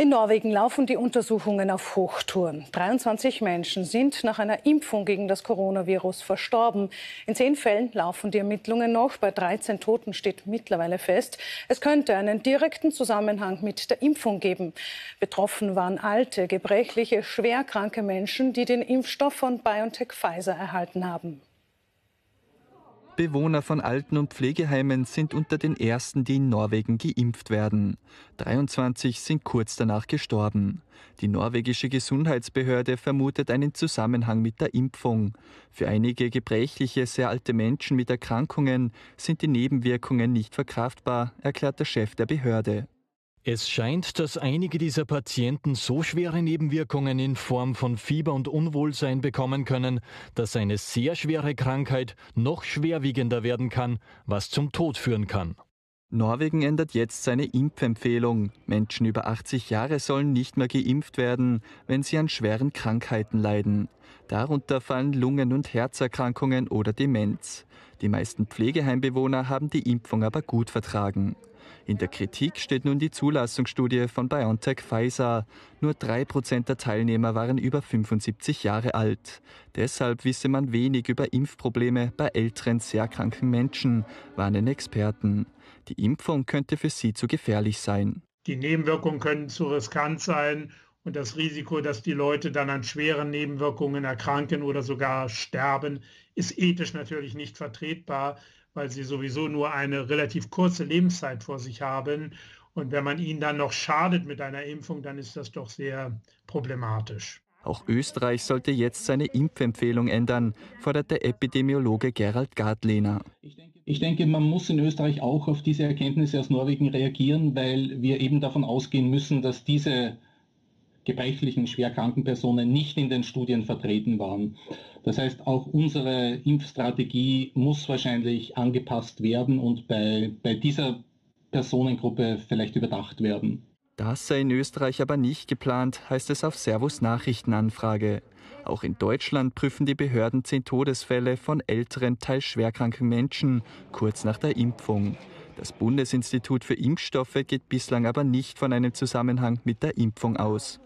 In Norwegen laufen die Untersuchungen auf Hochtouren. 23 Menschen sind nach einer Impfung gegen das Coronavirus verstorben. In zehn Fällen laufen die Ermittlungen noch. Bei 13 Toten steht mittlerweile fest, es könnte einen direkten Zusammenhang mit der Impfung geben. Betroffen waren alte, gebrechliche, schwerkranke Menschen, die den Impfstoff von BioNTech Pfizer erhalten haben. Bewohner von Alten- und Pflegeheimen sind unter den ersten, die in Norwegen geimpft werden. 23 sind kurz danach gestorben. Die norwegische Gesundheitsbehörde vermutet einen Zusammenhang mit der Impfung. Für einige gebrechliche, sehr alte Menschen mit Erkrankungen sind die Nebenwirkungen nicht verkraftbar, erklärt der Chef der Behörde. Es scheint, dass einige dieser Patienten so schwere Nebenwirkungen in Form von Fieber und Unwohlsein bekommen können, dass eine sehr schwere Krankheit noch schwerwiegender werden kann, was zum Tod führen kann. Norwegen ändert jetzt seine Impfempfehlung. Menschen über 80 Jahre sollen nicht mehr geimpft werden, wenn sie an schweren Krankheiten leiden. Darunter fallen Lungen- und Herzerkrankungen oder Demenz. Die meisten Pflegeheimbewohner haben die Impfung aber gut vertragen. In der Kritik steht nun die Zulassungsstudie von BioNTech Pfizer. Nur 3% der Teilnehmer waren über 75 Jahre alt. Deshalb wisse man wenig über Impfprobleme bei älteren, sehr kranken Menschen, warnen Experten. Die Impfung könnte für sie zu gefährlich sein. Die Nebenwirkungen können zu riskant sein und das Risiko, dass die Leute dann an schweren Nebenwirkungen erkranken oder sogar sterben, ist ethisch natürlich nicht vertretbar, weil sie sowieso nur eine relativ kurze Lebenszeit vor sich haben. Und wenn man ihnen dann noch schadet mit einer Impfung, dann ist das doch sehr problematisch. Auch Österreich sollte jetzt seine Impfempfehlung ändern, fordert der Epidemiologe Gerald Gartlehner. Ich denke, man muss in Österreich auch auf diese Erkenntnisse aus Norwegen reagieren, weil wir eben davon ausgehen müssen, dass diese gebrechlichen, schwerkranken Personen nicht in den Studien vertreten waren. Das heißt, auch unsere Impfstrategie muss wahrscheinlich angepasst werden und bei, bei dieser Personengruppe vielleicht überdacht werden. Das sei in Österreich aber nicht geplant, heißt es auf Servus Nachrichtenanfrage. Auch in Deutschland prüfen die Behörden zehn Todesfälle von älteren, teils schwerkranken Menschen kurz nach der Impfung. Das Bundesinstitut für Impfstoffe geht bislang aber nicht von einem Zusammenhang mit der Impfung aus.